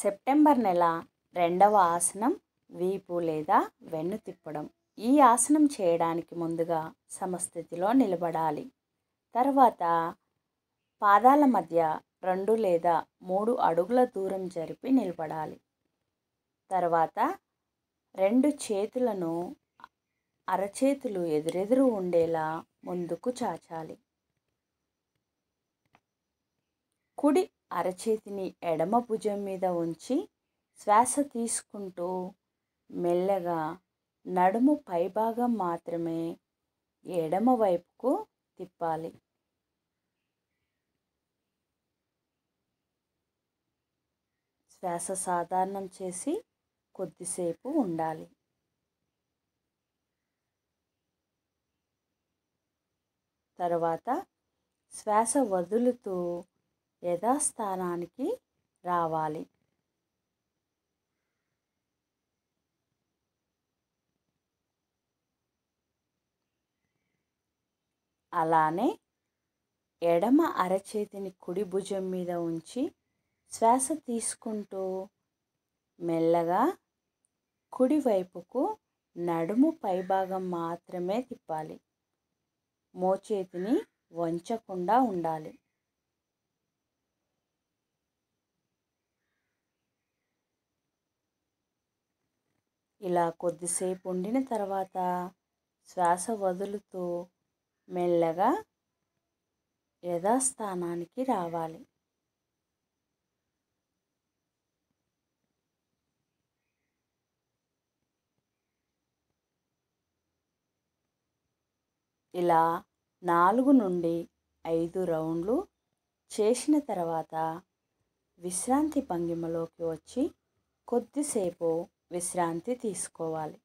September నెల రెండవ ఆసనం వీపు లేదా వెన్ను తిప్పడం ఈ ఆసనం చేయడానికి ముందుగా సమస్థితిలో నిలబడాలి తర్వాత పాదాల మధ్య రెండు లేదా మూడు అడుగుల దూరం జరిపి నిలబడాలి తర్వాత రెండు చేతులను అరచేతులు ఎదురెదురు ఉండేలా ముందుకు చాచాలి కుడి అరచేతిని ఎడమ భుజం మీద ఉంచి శ్వాస తీసుకుంటూ మెల్లగా నడుము పైభాగం మాత్రమే ఎడమ వైపుకు తిప్పాలి శ్వాస సాధారణం చేసి కొద్దిసేపు ఉండాలి తర్వాత శ్వాస వదులుతూ యథాస్థానానికి రావాలి అలానే ఎడమ అరచేతిని కుడి భుజం మీద ఉంచి శ్వాస తీసుకుంటూ మెల్లగా కుడివైపుకు నడుము పైభాగం మాత్రమే తిప్పాలి మోచేతిని వంచకుండా ఉండాలి ఇలా కొద్దిసేపు ఉండిన తర్వాత శ్వాస వదులుతూ మెల్లగా యథాస్థానానికి రావాలి ఇలా నాలుగు నుండి ఐదు రౌండ్లు చేసిన తర్వాత విశ్రాంతి భంగిమలోకి వచ్చి కొద్దిసేపు విశ్రాంతి తీసుకోవాలి